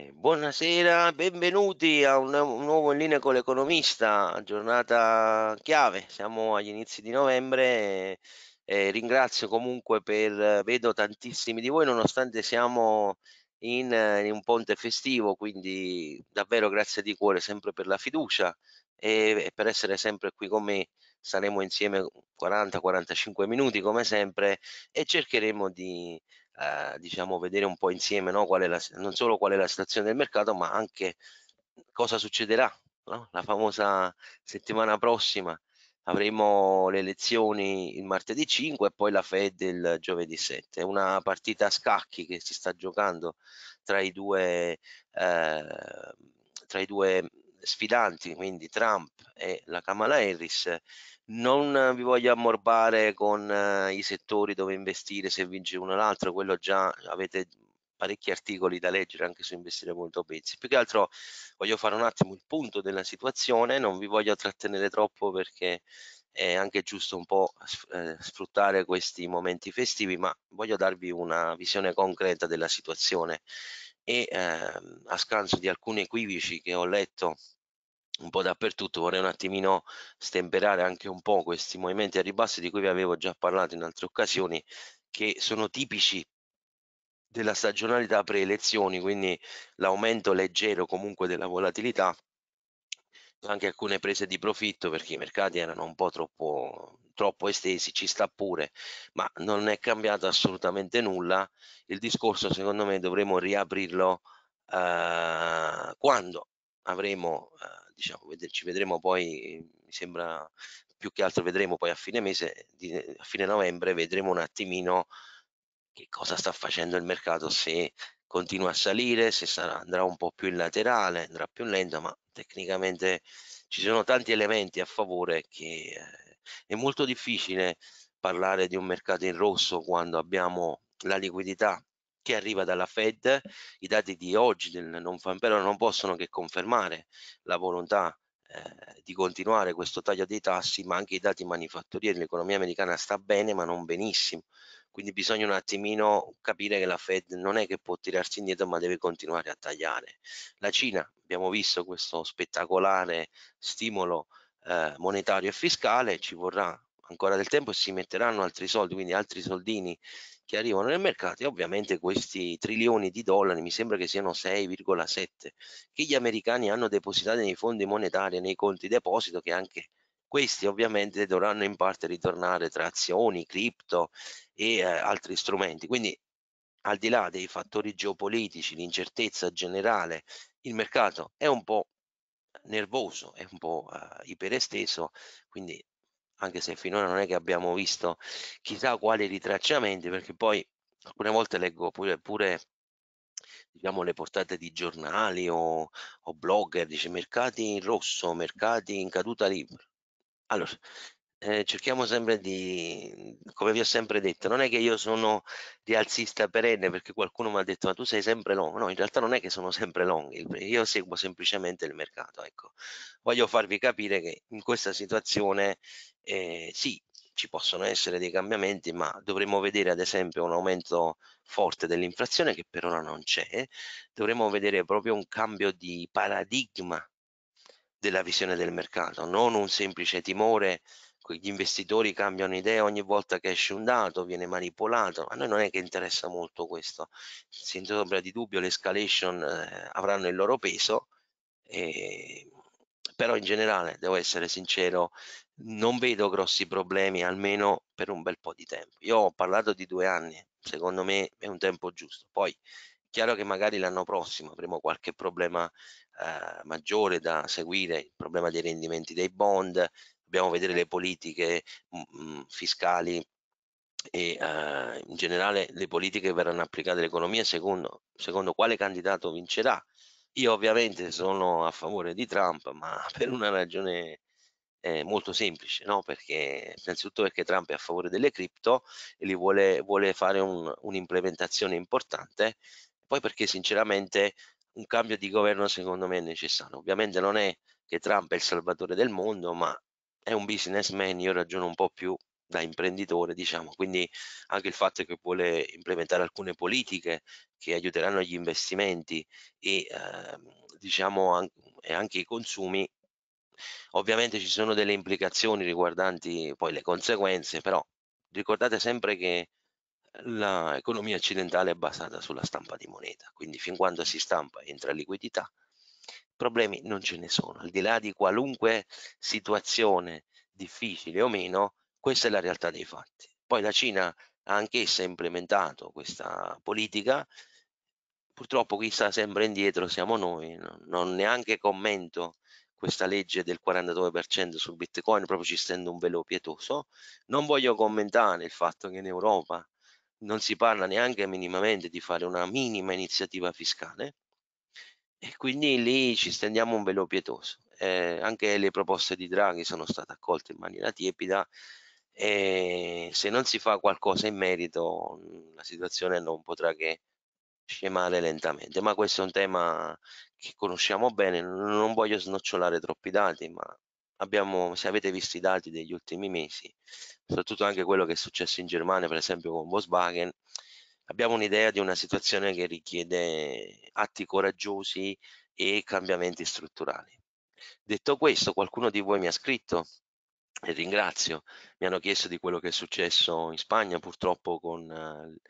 Eh, buonasera, benvenuti a un, nuovo in linea con l'economista, giornata chiave, siamo agli inizi di novembre. Eh, ringrazio comunque per, vedo tantissimi di voi nonostante siamo in, in, un ponte festivo, quindi davvero grazie di cuore sempre per la fiducia e, e per essere sempre qui con me. Saremo insieme 40-45 minuti come sempre e cercheremo di eh, diciamo, vedere un po' insieme no? la, non solo qual è la situazione del mercato, ma anche cosa succederà. No? La famosa settimana prossima avremo le elezioni il martedì 5 e poi la Fed il giovedì 7. È una partita a scacchi che si sta giocando tra i due, eh, tra i due sfidanti, quindi Trump e la Kamala Harris, non vi voglio ammorbare con eh, i settori dove investire se vince uno o l'altro, quello già avete parecchi articoli da leggere anche su investire.biz. Più che altro voglio fare un attimo il punto della situazione, non vi voglio trattenere troppo perché è anche giusto un po' eh, sfruttare questi momenti festivi, ma voglio darvi una visione concreta della situazione e eh, a scanso di alcuni equivici che ho letto un po' dappertutto, vorrei un attimino stemperare anche un po' questi movimenti a ribasso di cui vi avevo già parlato in altre occasioni, che sono tipici della stagionalità pre-elezioni, quindi l'aumento leggero comunque della volatilità, anche alcune prese di profitto perché i mercati erano un po' troppo, troppo estesi, ci sta pure, ma non è cambiato assolutamente nulla. Il discorso secondo me dovremo riaprirlo eh, quando avremo eh, diciamo, ci vedremo poi, mi sembra più che altro vedremo poi a fine mese, a fine novembre vedremo un attimino che cosa sta facendo il mercato, se continua a salire, se sarà, andrà un po' più in laterale, andrà più lento, ma tecnicamente ci sono tanti elementi a favore che eh, è molto difficile parlare di un mercato in rosso quando abbiamo la liquidità che arriva dalla Fed, i dati di oggi del non fan però non possono che confermare la volontà eh, di continuare questo taglio dei tassi, ma anche i dati manifatturieri, l'economia americana sta bene ma non benissimo, quindi bisogna un attimino capire che la Fed non è che può tirarsi indietro ma deve continuare a tagliare. La Cina, abbiamo visto questo spettacolare stimolo eh, monetario e fiscale, ci vorrà ancora del tempo e si metteranno altri soldi, quindi altri soldini che arrivano nel mercato e ovviamente questi trilioni di dollari, mi sembra che siano 6,7, che gli americani hanno depositato nei fondi monetari e nei conti deposito, che anche questi ovviamente dovranno in parte ritornare tra azioni, cripto e eh, altri strumenti. Quindi al di là dei fattori geopolitici, l'incertezza generale, il mercato è un po' nervoso, è un po' eh, iperesteso, quindi anche se finora non è che abbiamo visto chissà quali ritracciamenti, perché poi alcune volte leggo pure, pure diciamo, le portate di giornali o, o blogger, dice mercati in rosso, mercati in caduta libera. Allora, eh, cerchiamo sempre di, come vi ho sempre detto, non è che io sono rialzista perenne perché qualcuno mi ha detto ma tu sei sempre long, no in realtà non è che sono sempre long, io seguo semplicemente il mercato, ecco, voglio farvi capire che in questa situazione eh, sì, ci possono essere dei cambiamenti, ma dovremmo vedere ad esempio un aumento forte dell'inflazione che per ora non c'è, dovremmo vedere proprio un cambio di paradigma della visione del mercato, non un semplice timore gli investitori cambiano idea ogni volta che esce un dato, viene manipolato, a noi non è che interessa molto questo, senza ombra di dubbio le escalation eh, avranno il loro peso, eh, però in generale, devo essere sincero, non vedo grossi problemi, almeno per un bel po' di tempo. Io ho parlato di due anni, secondo me è un tempo giusto, poi è chiaro che magari l'anno prossimo avremo qualche problema eh, maggiore da seguire, il problema dei rendimenti dei bond, dobbiamo vedere le politiche mh, fiscali e eh, in generale le politiche che verranno applicate all'economia secondo, secondo quale candidato vincerà. Io ovviamente sono a favore di Trump, ma per una ragione eh, molto semplice, no? perché innanzitutto perché Trump è a favore delle cripto e li vuole, vuole fare un'implementazione importante, poi perché sinceramente un cambio di governo secondo me è necessario. Ovviamente non è che Trump è il salvatore del mondo, ma è un businessman, io ragiono un po' più da imprenditore, diciamo, quindi anche il fatto che vuole implementare alcune politiche che aiuteranno gli investimenti e eh, diciamo an e anche i consumi, ovviamente ci sono delle implicazioni riguardanti poi le conseguenze, però ricordate sempre che l'economia occidentale è basata sulla stampa di moneta, quindi fin quando si stampa entra liquidità, problemi non ce ne sono, al di là di qualunque situazione difficile o meno, questa è la realtà dei fatti. Poi la Cina ha anch'essa implementato questa politica, purtroppo chi sta sempre indietro, siamo noi, non neanche commento questa legge del 42% sul bitcoin proprio ci stendo un velo pietoso non voglio commentare il fatto che in Europa non si parla neanche minimamente di fare una minima iniziativa fiscale e quindi lì ci stendiamo un velo pietoso. Eh, anche le proposte di Draghi sono state accolte in maniera tiepida e se non si fa qualcosa in merito la situazione non potrà che scemare lentamente, ma questo è un tema che conosciamo bene, non voglio snocciolare troppi dati, ma abbiamo, se avete visto i dati degli ultimi mesi, soprattutto anche quello che è successo in Germania, per esempio con Volkswagen, abbiamo un'idea di una situazione che richiede atti coraggiosi e cambiamenti strutturali. Detto questo, qualcuno di voi mi ha scritto e ringrazio, mi hanno chiesto di quello che è successo in Spagna, purtroppo con eh,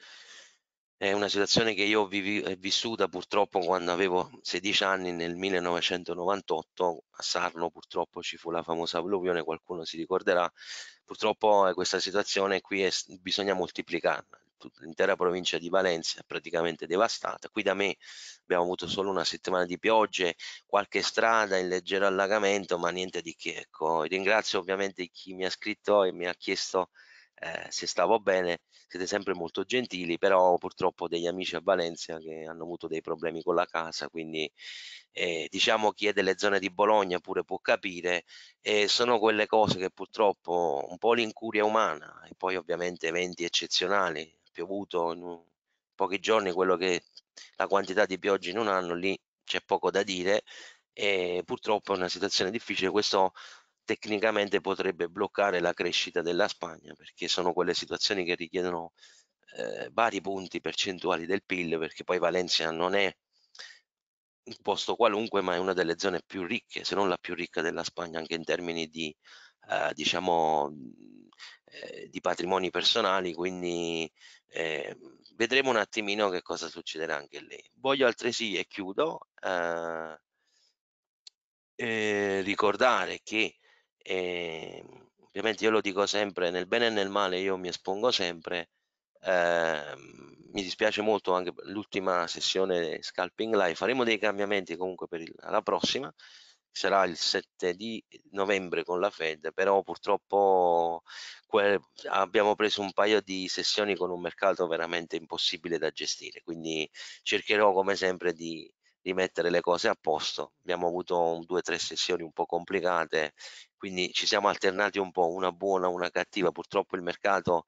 è una situazione che io ho eh, vissuta purtroppo quando avevo 16 anni nel 1998 a Sarno purtroppo ci fu la famosa alluvione qualcuno si ricorderà purtroppo eh, questa situazione qui è, bisogna moltiplicarla l'intera provincia di Valencia è praticamente devastata. Qui da me abbiamo avuto solo una settimana di piogge, qualche strada in leggero allagamento, ma niente di che. Ecco. Ringrazio ovviamente chi mi ha scritto e mi ha chiesto eh, se stavo bene, siete sempre molto gentili, però purtroppo ho degli amici a Valencia che hanno avuto dei problemi con la casa, quindi eh, diciamo chi è delle zone di Bologna pure può capire, e sono quelle cose che purtroppo un po' l'incuria umana e poi ovviamente eventi eccezionali, piovuto in pochi giorni quello che la quantità di piogge in un anno, lì c'è poco da dire e purtroppo è una situazione difficile, questo tecnicamente potrebbe bloccare la crescita della Spagna perché sono quelle situazioni che richiedono eh, vari punti percentuali del PIL perché poi Valencia non è un posto qualunque ma è una delle zone più ricche se non la più ricca della Spagna anche in termini di eh, diciamo eh, di patrimoni personali, quindi eh, vedremo un attimino che cosa succederà anche lì. Voglio altresì, e chiudo, eh, eh ricordare che ehm, ovviamente io lo dico sempre, nel bene e nel male io mi espongo sempre, ehm, mi dispiace molto anche l'ultima sessione Scalping Live, faremo dei cambiamenti comunque per il, alla prossima, sarà il 7 di novembre con la Fed, però purtroppo abbiamo preso un paio di sessioni con un mercato veramente impossibile da gestire, quindi cercherò come sempre di rimettere le cose a posto. Abbiamo avuto due o tre sessioni un po' complicate, quindi ci siamo alternati un po', una buona, una cattiva. Purtroppo il mercato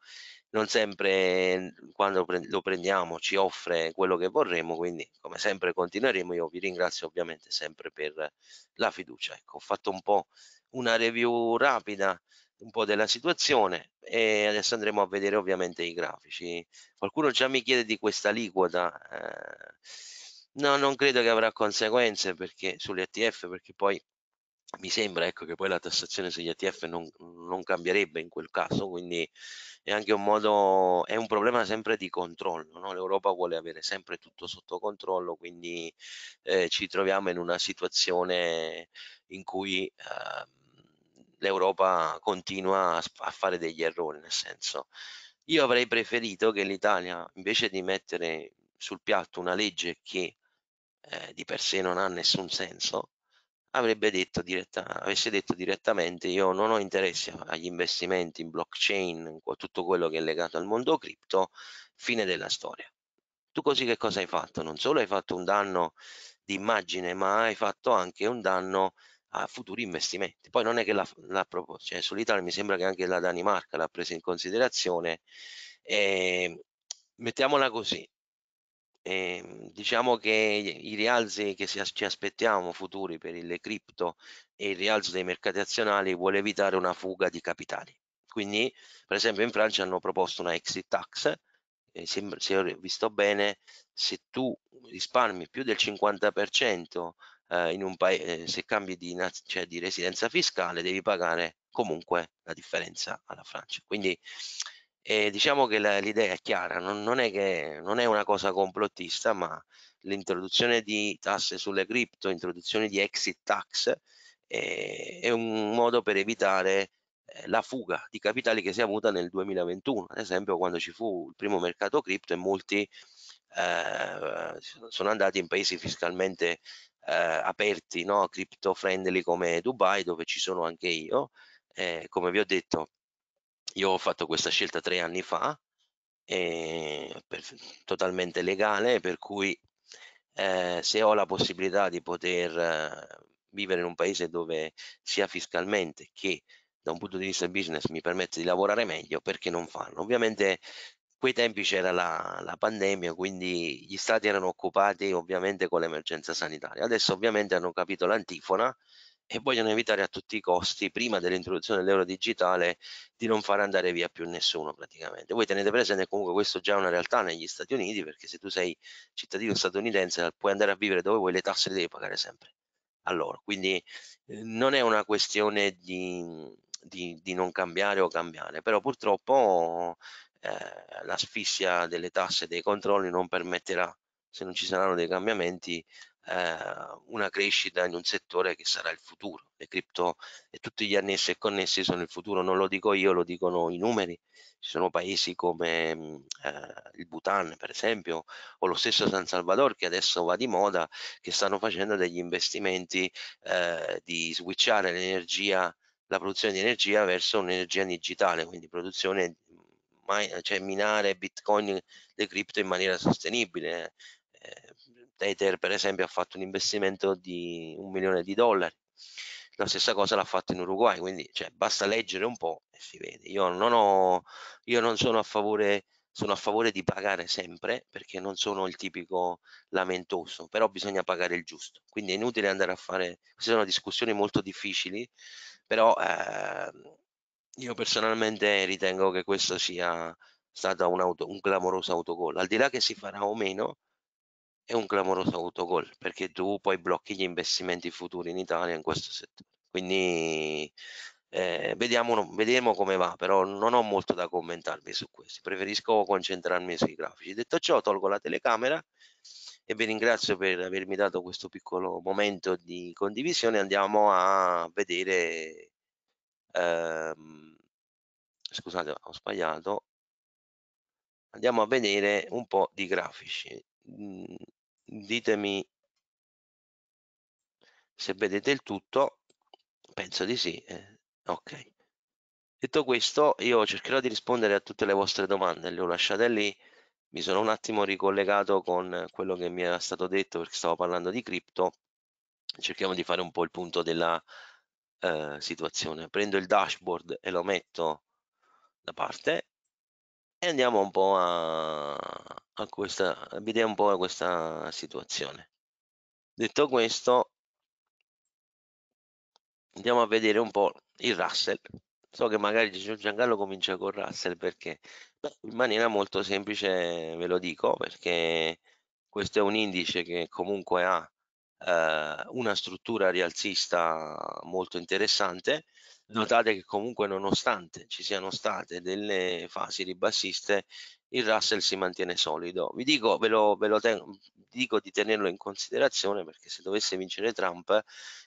non sempre mhmm, quando lo prendiamo ci offre quello che vorremmo, quindi come sempre continueremo. Io vi ringrazio ovviamente sempre per la fiducia. Ecco, ho fatto un po' una review rapida un po' della situazione e adesso andremo a vedere ovviamente i grafici. Qualcuno già mi chiede di questa aliquota. Eh, no, non credo che avrà conseguenze perché sugli ETF perché poi mi sembra ecco, che poi la tassazione sugli ETF non, non, cambierebbe in quel caso, quindi è anche un modo, è un problema sempre di controllo, no? l'Europa vuole avere sempre tutto sotto controllo, quindi eh, ci troviamo in una situazione in cui eh, l'Europa continua a, a fare degli errori, nel senso io avrei preferito che l'Italia invece di mettere sul piatto una legge che eh, di per sé non ha nessun senso, avrebbe detto diretta, avesse detto direttamente io non ho interesse agli investimenti in blockchain, in tutto quello che è legato al mondo cripto, fine della storia. Tu così che cosa hai fatto? Non solo hai fatto un danno di immagine, ma hai fatto anche un danno a futuri investimenti. Poi non è che la, la proposta, cioè sull'Italia mi sembra che anche la Danimarca l'ha presa in considerazione. E, ehm, mettiamola così, eh, diciamo che i rialzi che si, ci aspettiamo futuri per le cripto e il rialzo dei mercati azionari vuole evitare una fuga di capitali. Quindi, per esempio, in Francia hanno proposto una exit tax. Eh, se, se ho visto bene, se tu risparmi più del 50% eh, in un paese, eh, se cambi di, cioè di residenza fiscale, devi pagare comunque la differenza alla Francia. Quindi e diciamo che la, l'idea è chiara, non, non, è che, non è una cosa complottista, ma l'introduzione di tasse sulle cripto, introduzione di exit tax, eh, è un modo per evitare eh, la fuga di capitali che si è avuta nel 2021, ad esempio quando ci fu il primo mercato cripto e molti eh, sono andati in paesi fiscalmente eh, aperti, no? crypto friendly come Dubai, dove ci sono anche io, eh, come vi ho detto io ho fatto questa scelta tre anni fa, eh, per, totalmente legale, per cui eh, se ho la possibilità di poter eh, vivere in un paese dove sia fiscalmente che da un punto di vista business mi permette di lavorare meglio, perché non farlo? Ovviamente quei tempi c'era la, la, pandemia, quindi gli stati erano occupati ovviamente con l'emergenza sanitaria. Adesso ovviamente hanno capito l'antifona e vogliono evitare a tutti i costi, prima dell'introduzione dell'euro digitale, di non far andare via più nessuno praticamente. Voi tenete presente comunque questo già è una realtà negli Stati Uniti, perché se tu sei cittadino statunitense puoi andare a vivere dove vuoi, le tasse le devi pagare sempre a Quindi eh, non è una questione di, di, di non cambiare o cambiare, però purtroppo eh, l'asfissia delle tasse e dei controlli non permetterà, se non ci saranno dei cambiamenti, eh, una crescita in un settore che sarà il futuro. Le cripto e tutti gli annessi e connessi sono il futuro, non lo dico io, lo dicono i numeri. Ci sono paesi come mm, eh, il Bhutan, per esempio, o lo stesso San Salvador che adesso va di moda, che stanno facendo degli investimenti eh, di switchare l'energia la produzione di energia verso un'energia digitale, quindi produzione, mm, cioè minare bitcoin, le cripto in maniera sostenibile, eh. Tether per esempio ha fatto un investimento di un milione di dollari la stessa cosa l'ha fatto in Uruguay quindi cioè, basta leggere un po' e si vede io non, ho, io non sono a favore sono a favore di pagare sempre perché non sono il tipico lamentoso però bisogna pagare il giusto quindi è inutile andare a fare queste sono discussioni molto difficili però eh, io personalmente ritengo che questo sia stato un, auto, un clamoroso autogol al di là che si farà o meno è un clamoroso autogol perché tu poi blocchi gli investimenti futuri in Italia in questo settore. Quindi eh, vediamo, vedremo come va, però non ho molto da commentarvi su questo, preferisco concentrarmi sui grafici. Detto ciò, tolgo la telecamera e vi ringrazio per avermi dato questo piccolo momento di condivisione. Andiamo a vedere... Ehm, scusate, ho sbagliato. Andiamo a vedere un po' di grafici mm, ditemi se vedete il tutto penso di sì eh, ok detto questo io cercherò di rispondere a tutte le vostre domande le ho lasciate lì mi sono un attimo ricollegato con quello che mi era stato detto perché stavo parlando di cripto cerchiamo di fare un po' il punto della eh, situazione prendo il dashboard e lo metto da parte e andiamo un po' a, a questa, abbiate un po' a questa situazione. Detto questo, andiamo a vedere un po' il Russell. So che magari Giancarlo comincia con Russell perché in maniera molto semplice ve lo dico perché questo è un indice che comunque ha eh, una struttura rialzista molto interessante notate che comunque nonostante ci siano state delle fasi ribassiste il Russell si mantiene solido vi dico, ve lo, ve lo tengo, dico di tenerlo in considerazione perché se dovesse vincere Trump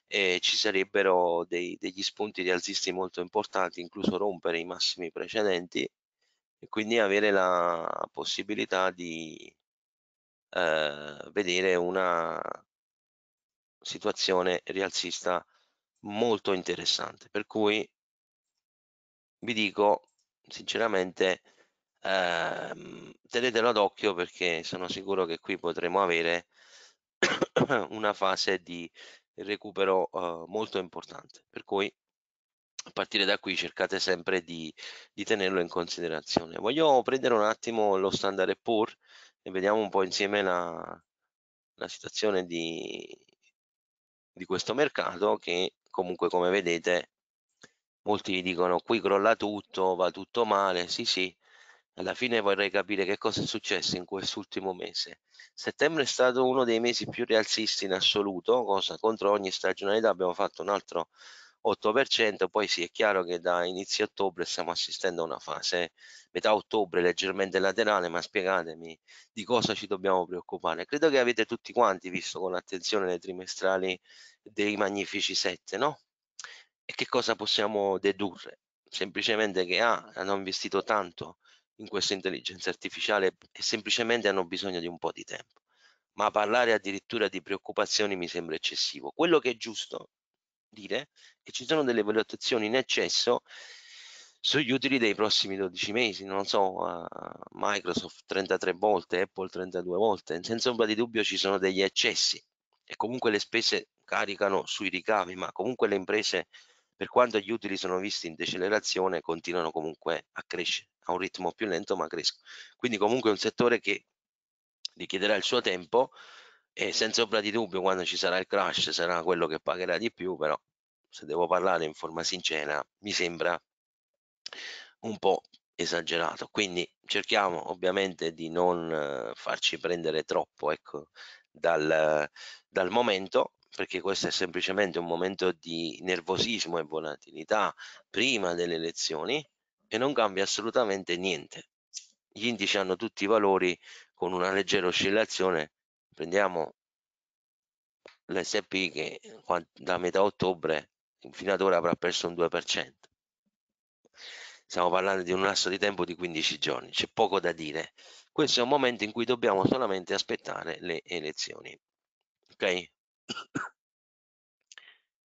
eh, ci sarebbero dei, degli spunti rialzisti molto importanti incluso rompere i massimi precedenti e quindi avere la possibilità di eh, vedere una situazione rialzista molto interessante per cui vi dico sinceramente ehm, tenetelo ad occhio perché sono sicuro che qui potremo avere una fase di recupero eh, molto importante per cui a partire da qui cercate sempre di, di tenerlo in considerazione voglio prendere un attimo lo standard pur e vediamo un po' insieme la, la situazione di, di questo mercato che comunque come vedete molti dicono qui crolla tutto, va tutto male, sì sì, alla fine vorrei capire che cosa è successo in quest'ultimo mese. Settembre è stato uno dei mesi più rialzisti in assoluto, cosa contro ogni stagionalità abbiamo fatto un altro 8%, poi sì, è chiaro che da inizio ottobre stiamo assistendo a una fase metà ottobre leggermente laterale, ma spiegatemi di cosa ci dobbiamo preoccupare. Credo che avete tutti quanti visto con attenzione le trimestrali dei Magnifici 7, no? E che cosa possiamo dedurre? Semplicemente che ah, hanno investito tanto in questa intelligenza artificiale e semplicemente hanno bisogno di un po' di tempo. Ma parlare addirittura di preoccupazioni mi sembra eccessivo. Quello che è giusto dire che ci sono delle valutazioni in eccesso sugli utili dei prossimi 12 mesi, non so, uh, Microsoft 33 volte, Apple 32 volte, senza ombra di dubbio ci sono degli eccessi e comunque le spese caricano sui ricavi, ma comunque le imprese, per quanto gli utili sono visti in decelerazione, continuano comunque a crescere a un ritmo più lento, ma crescono. Quindi comunque è un settore che richiederà il suo tempo, e senza ombra di dubbio quando ci sarà il crash sarà quello che pagherà di più però se devo parlare in forma sincera mi sembra un po' esagerato quindi cerchiamo ovviamente di non eh, farci prendere troppo ecco dal, dal momento perché questo è semplicemente un momento di nervosismo e volatilità prima delle elezioni e non cambia assolutamente niente gli indici hanno tutti i valori con una leggera oscillazione prendiamo l'SP che da metà ottobre fino ad ora avrà perso un 2%. Stiamo parlando di un lasso di tempo di 15 giorni, c'è poco da dire. Questo è un momento in cui dobbiamo solamente aspettare le elezioni. Ok?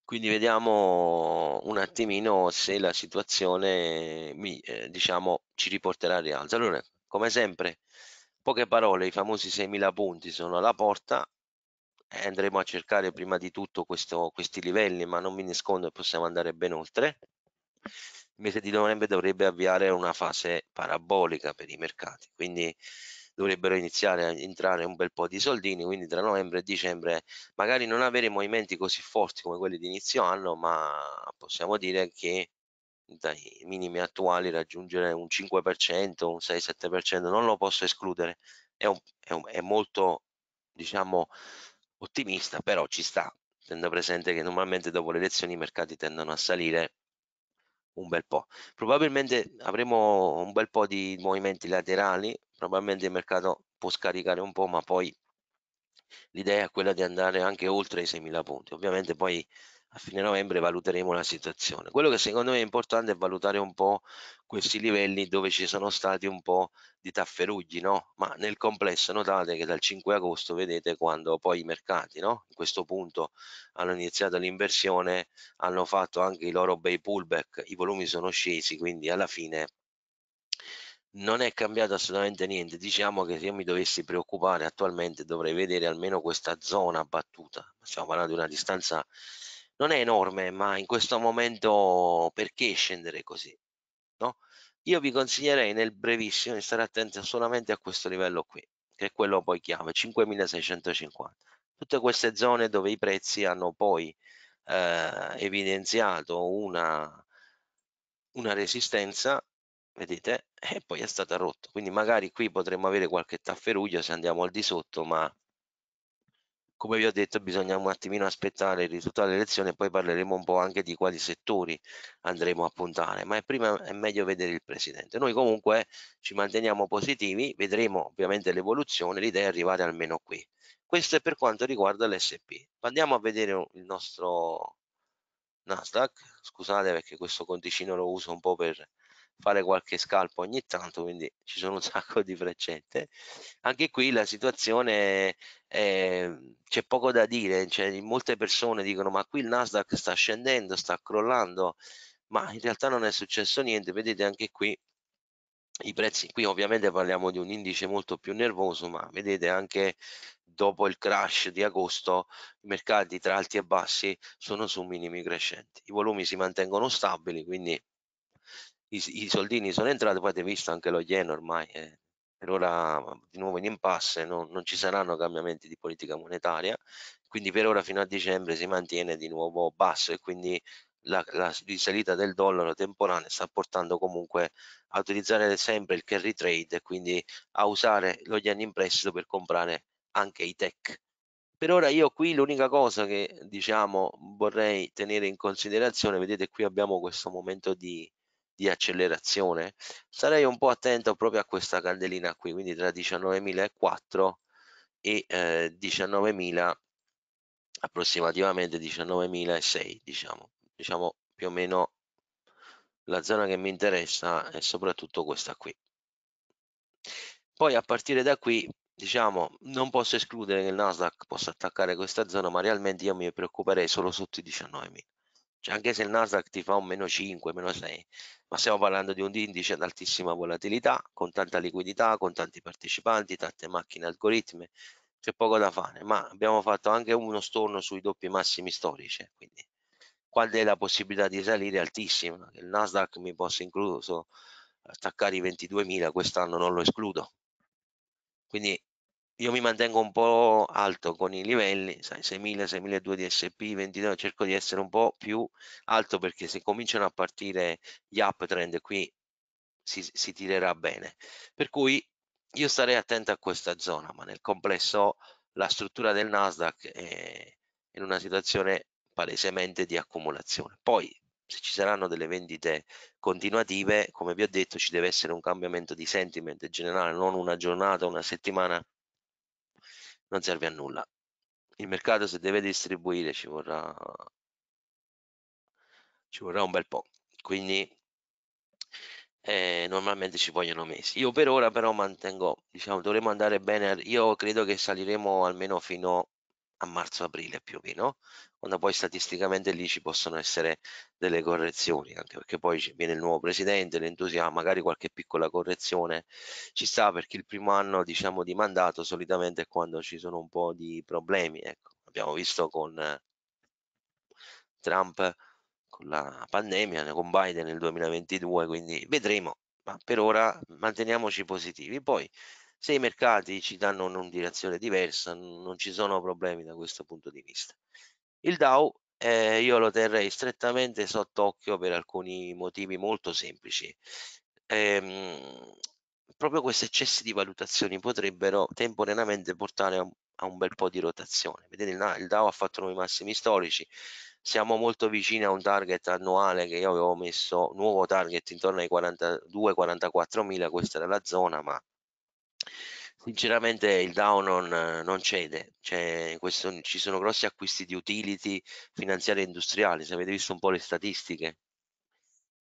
Quindi vediamo un attimino se la situazione eh, diciamo, ci riporterà al rialzo. Allora, come sempre, poche parole, i famosi 6.000 punti sono alla porta e andremo a cercare prima di tutto questo, questi livelli, ma non mi nascondo che possiamo andare ben oltre. Il mese di novembre dovrebbe avviare una fase parabolica per i mercati, quindi dovrebbero iniziare a entrare un bel po' di soldini, quindi tra novembre e dicembre magari non avere movimenti così forti come quelli di inizio anno, ma possiamo dire che dai minimi attuali raggiungere un 5%, un 6-7%, non lo posso escludere, è, un, è, un, è molto diciamo ottimista, però ci sta, tenendo presente che normalmente dopo le elezioni i mercati tendono a salire un bel po'. Probabilmente avremo un bel po' di movimenti laterali, probabilmente il mercato può scaricare un po', ma poi l'idea è quella di andare anche oltre i 6.000 punti. Ovviamente poi a fine novembre valuteremo la situazione. Quello che secondo me è importante è valutare un po' questi livelli dove ci sono stati un po' di tafferugli, no? Ma nel complesso notate che dal 5 agosto vedete quando poi i mercati, no? In questo punto hanno iniziato l'inversione, hanno fatto anche i loro bei pullback, i volumi sono scesi, quindi alla fine non è cambiato assolutamente niente diciamo che se io mi dovessi preoccupare attualmente dovrei vedere almeno questa zona battuta stiamo parlando di una distanza non è enorme, ma in questo momento perché scendere così? No? Io vi consiglierei nel brevissimo di stare attenti solamente a questo livello qui, che è quello poi chiave, 5650. Tutte queste zone dove i prezzi hanno poi eh, evidenziato una, una resistenza, vedete, e poi è stata rotta. Quindi magari qui potremmo avere qualche tafferuglio se andiamo al di sotto, ma come vi ho detto bisogna un attimino aspettare il risultato dell'elezione e poi parleremo un po' anche di quali settori andremo a puntare ma è prima è meglio vedere il presidente noi comunque ci manteniamo positivi vedremo ovviamente l'evoluzione l'idea è arrivare almeno qui questo è per quanto riguarda l'SP andiamo a vedere il nostro Nasdaq scusate perché questo conticino lo uso un po' per fare qualche scalpo ogni tanto, quindi ci sono un sacco di freccette. Anche qui la situazione c'è poco da dire, cioè, molte persone dicono ma qui il Nasdaq sta scendendo, sta crollando, ma in realtà non è successo niente, vedete anche qui i prezzi, qui ovviamente parliamo di un indice molto più nervoso, ma vedete anche dopo il crash di agosto i mercati tra alti e bassi sono su minimi crescenti, i volumi si mantengono stabili, quindi i, i, soldini sono entrati, poi avete visto anche lo yen ormai, è eh. per ora di nuovo in impasse, no, non ci saranno cambiamenti di politica monetaria, quindi per ora fino a dicembre si mantiene di nuovo basso e quindi la, la risalita del dollaro temporanea sta portando comunque a utilizzare sempre il carry trade e quindi a usare lo yen in prestito per comprare anche i tech. Per ora io qui l'unica cosa che diciamo vorrei tenere in considerazione, vedete qui abbiamo questo momento di, di accelerazione, sarei un po' attento proprio a questa candelina qui, quindi tra 19.004 e eh, 19.000 approssimativamente 19.006 diciamo diciamo più o meno la zona che mi interessa è soprattutto questa qui poi a partire da qui diciamo non posso escludere che il Nasdaq possa attaccare questa zona ma realmente io mi preoccuperei solo sotto i 19.000 cioè, anche se il Nasdaq ti fa un meno 5, meno 6, ma stiamo parlando di un indice ad altissima volatilità, con tanta liquidità, con tanti partecipanti, tante macchine algoritme, c'è poco da fare, ma abbiamo fatto anche uno storno sui doppi massimi storici, eh, quindi quando è la possibilità di salire altissima, il Nasdaq mi possa incluso eh, attaccare i 22.000, quest'anno non lo escludo. Quindi io mi mantengo un po' alto con i livelli, sai, 6.000, 6002 di SP, 22, cerco di essere un po' più alto perché se cominciano a partire gli uptrend qui si, si tirerà bene. Per cui io starei attento a questa zona, ma nel complesso la struttura del Nasdaq è in una situazione palesemente di accumulazione. Poi se ci saranno delle vendite continuative, come vi ho detto, ci deve essere un cambiamento di sentiment generale, non una giornata, una settimana non serve a nulla. Il mercato se deve distribuire ci vorrà, ci vorrà un bel po', quindi eh, normalmente ci vogliono mesi. Io per ora però mantengo, diciamo, dovremo andare bene, io credo che saliremo almeno fino a a marzo-aprile più o meno, quando poi statisticamente lì ci possono essere delle correzioni, anche perché poi viene il nuovo presidente, l'entusiasmo, magari qualche piccola correzione ci sta perché il primo anno diciamo di mandato solitamente è quando ci sono un po' di problemi, ecco, abbiamo visto con eh, Trump con la pandemia, con Biden nel 2022, quindi vedremo, ma per ora manteniamoci positivi. Poi se i mercati ci danno una direzione diversa non ci sono problemi da questo punto di vista. Il DAO eh, io lo terrei strettamente sott'occhio per alcuni motivi molto semplici. Ehm, proprio questi eccessi di valutazioni potrebbero temporaneamente portare a un, a un bel po' di rotazione. Vedete, il, il DAO ha fatto nuovi massimi storici, siamo molto vicini a un target annuale che io avevo messo, nuovo target intorno ai 42-44 mila, questa era la zona, ma sinceramente il DAO non, non cede, cioè, questo, ci sono grossi acquisti di utility finanziari e industriali, se avete visto un po' le statistiche,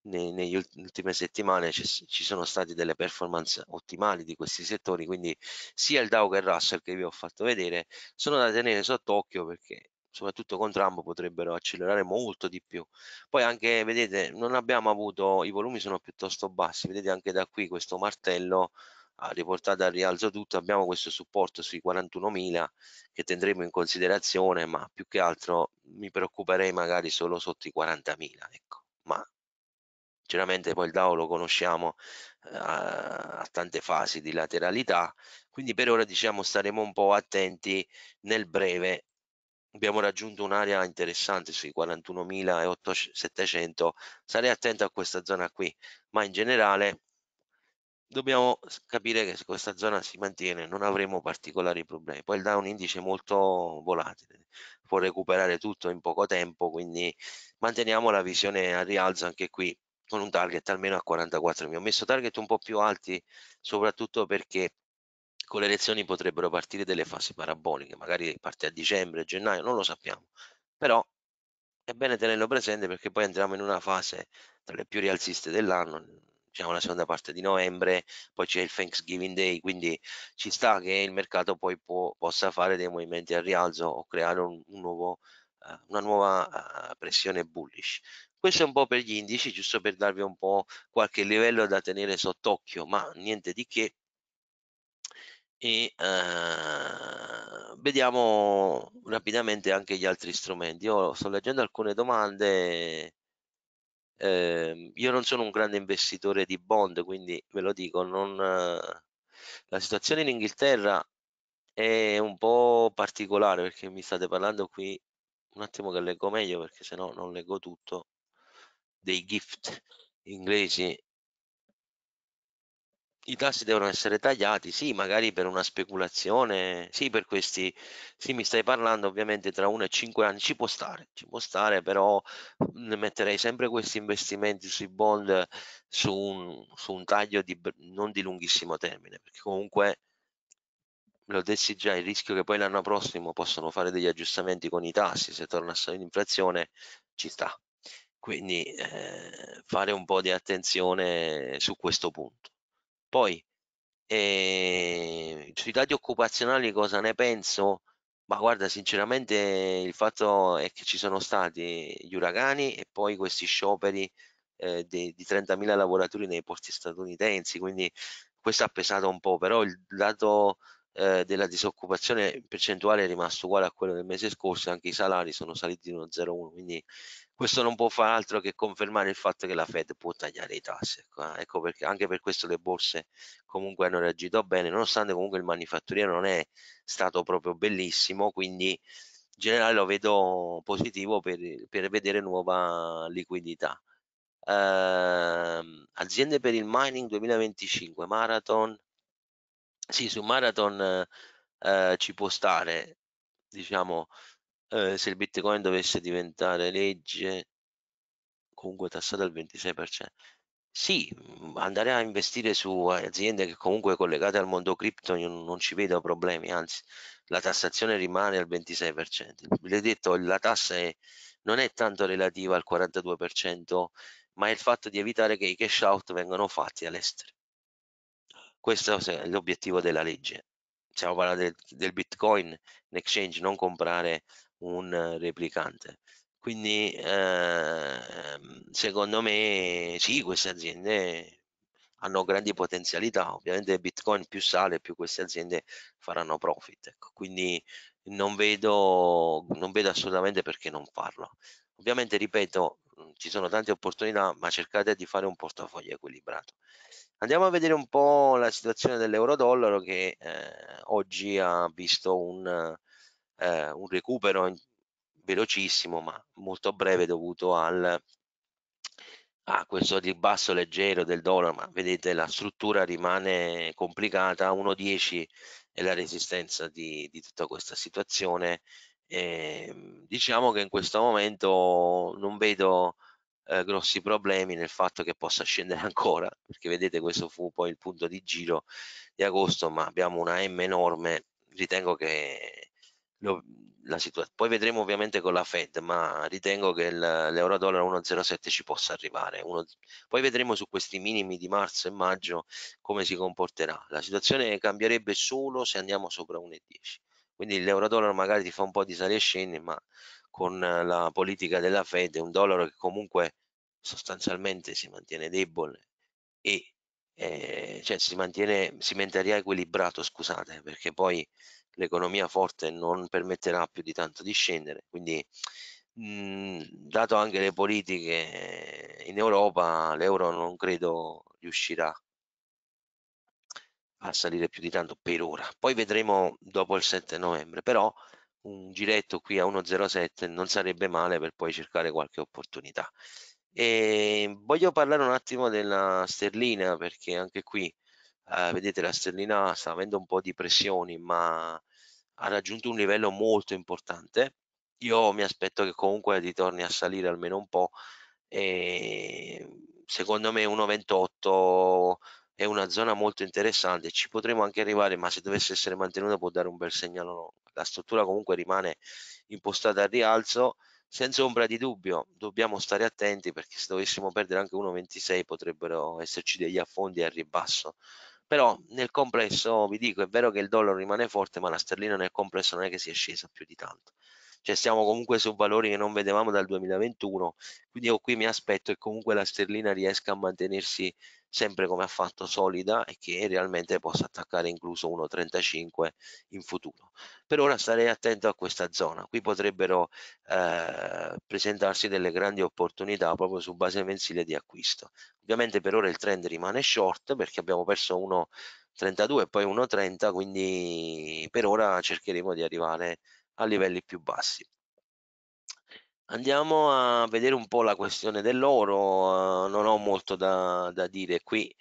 negli ultime settimane ci sono state delle performance ottimali di questi settori, quindi sia il Dow che il Russell che vi ho fatto vedere sono da tenere sott'occhio perché soprattutto con Trump potrebbero accelerare molto di più. Poi anche, vedete, non abbiamo avuto, i volumi sono piuttosto bassi, vedete anche da qui questo martello riportata al rialzo tutto abbiamo questo supporto sui 41.000 che tendremo in considerazione ma più che altro mi preoccuperei magari solo sotto i 40.000 ecco ma sinceramente poi il DAO lo conosciamo eh, a tante fasi di lateralità quindi per ora diciamo staremo un po' attenti nel breve abbiamo raggiunto un'area interessante sui 41.700 sarei attento a questa zona qui ma in generale dobbiamo capire che se questa zona si mantiene non avremo particolari problemi. Poi il DAO è un indice molto volatile, può recuperare tutto in poco tempo, quindi manteniamo la visione a rialzo anche qui con un target almeno a 44. Mi Ho messo target un po' più alti soprattutto perché con le elezioni potrebbero partire delle fasi paraboliche, magari parte a dicembre, gennaio, non lo sappiamo, però è bene tenerlo presente perché poi entriamo in una fase tra le più rialziste dell'anno, c'è diciamo, una seconda parte di novembre, poi c'è il Thanksgiving Day, quindi ci sta che il mercato poi può, possa fare dei movimenti al rialzo o creare un, un nuovo, uh, una nuova uh, pressione bullish. Questo è un po' per gli indici, giusto per darvi un po' qualche livello da tenere sott'occhio, ma niente di che. E uh, vediamo rapidamente anche gli altri strumenti. Io sto leggendo alcune domande eh, io non sono un grande investitore di bond, quindi ve lo dico, non, eh, la situazione in Inghilterra è un po' particolare perché mi state parlando qui un attimo che leggo meglio perché sennò non leggo tutto dei gift inglesi i tassi devono essere tagliati, sì, magari per una speculazione, sì, per questi, sì, mi stai parlando ovviamente tra 1 e 5 anni, ci può stare, ci può stare, però mm, metterei sempre questi investimenti sui bond su un, su un taglio di, non di lunghissimo termine, perché comunque lo dessi già il rischio che poi l'anno prossimo possono fare degli aggiustamenti con i tassi, se tornassero in inflazione ci sta. Quindi eh, fare un po' di attenzione su questo punto. Poi, eh, sui dati occupazionali cosa ne penso? Ma guarda, sinceramente il fatto è che ci sono stati gli uragani e poi questi scioperi eh, di, di 30.000 lavoratori nei porti statunitensi, quindi questo ha pesato un po', però il dato eh, della disoccupazione percentuale è rimasto uguale a quello del mese scorso, anche i salari sono saliti di 1,01, quindi questo non può fare altro che confermare il fatto che la Fed può tagliare i tassi. Ecco, eh. ecco perché anche per questo le borse comunque hanno reagito bene, nonostante comunque il manifatturiero non è stato proprio bellissimo, quindi in generale lo vedo positivo per, per vedere nuova liquidità. Uh, aziende per il mining 2025, Marathon. Sì, su Marathon uh, ci può stare, diciamo, eh, se il bitcoin dovesse diventare legge comunque tassato al 26%. Sì, mm, andare a investire su aziende che comunque collegate al mondo cripto non ci vedo problemi, anzi la tassazione rimane al 26%. Vi detto, la tassa è, non è tanto relativa al 42%, ma è il fatto di evitare che i cash out vengano fatti all'estero. Questo è l'obiettivo della legge. Stiamo parlando del, del Bitcoin, in exchange non comprare un replicante. Quindi eh, secondo me sì, queste aziende hanno grandi potenzialità, ovviamente Bitcoin più sale più queste aziende faranno profit, ecco. quindi non vedo, non vedo assolutamente perché non farlo. Ovviamente ripeto, ci sono tante opportunità, ma cercate di fare un portafoglio equilibrato. Andiamo a vedere un po' la situazione dell'euro-dollaro che eh, oggi ha visto un eh, un recupero velocissimo ma molto breve dovuto al, a questo ribasso leggero del dollaro, ma vedete la struttura rimane complicata, 1,10 è la resistenza di, di tutta questa situazione. E, ehm, diciamo che in questo momento non vedo eh, grossi problemi nel fatto che possa scendere ancora, perché vedete questo fu poi il punto di giro di agosto, ma abbiamo una M enorme, ritengo che poi vedremo ovviamente con la Fed, ma ritengo che l'euro dollaro 1,07 ci possa arrivare. Uno, poi vedremo su questi minimi di marzo e maggio come si comporterà. La situazione cambierebbe solo se andiamo sopra 1,10. Quindi l'euro dollaro magari ti fa un po' di sali e scendi, ma con la politica della Fed è un dollaro che comunque sostanzialmente si mantiene debole e eh, cioè si mantiene si equilibrato, scusate, perché poi l'economia forte non permetterà più di tanto di scendere, quindi mm, dato anche le politiche in Europa, l'euro non credo riuscirà a salire più di tanto per ora. Poi vedremo dopo il 7 novembre, però un giretto qui a 1.07 non sarebbe male per poi cercare qualche opportunità. E ehm, voglio parlare un attimo della sterlina perché anche qui eh, vedete la sterlina sta avendo un po' di pressioni ma ha raggiunto un livello molto importante io mi aspetto che comunque ritorni a salire almeno un po' e secondo me 1,28 è una zona molto interessante ci potremmo anche arrivare ma se dovesse essere mantenuta può dare un bel segnalo la struttura comunque rimane impostata al rialzo senza ombra di dubbio dobbiamo stare attenti perché se dovessimo perdere anche 1,26 potrebbero esserci degli affondi al ribasso però nel complesso vi dico è vero che il dollaro rimane forte ma la sterlina nel complesso non è che sia scesa più di tanto cioè siamo comunque su valori che non vedevamo dal 2021 quindi io qui mi aspetto che comunque la sterlina riesca a mantenersi sempre come ha fatto solida e che realmente possa attaccare incluso 1.35 in futuro. Per ora starei attento a questa zona, qui potrebbero eh, presentarsi delle grandi opportunità proprio su base mensile di acquisto. Ovviamente per ora il trend rimane short perché abbiamo perso 1.32 e poi 1.30, quindi per ora cercheremo di arrivare a livelli più bassi. Andiamo a vedere un po' la questione dell'oro, eh, non ho molto da, da dire qui.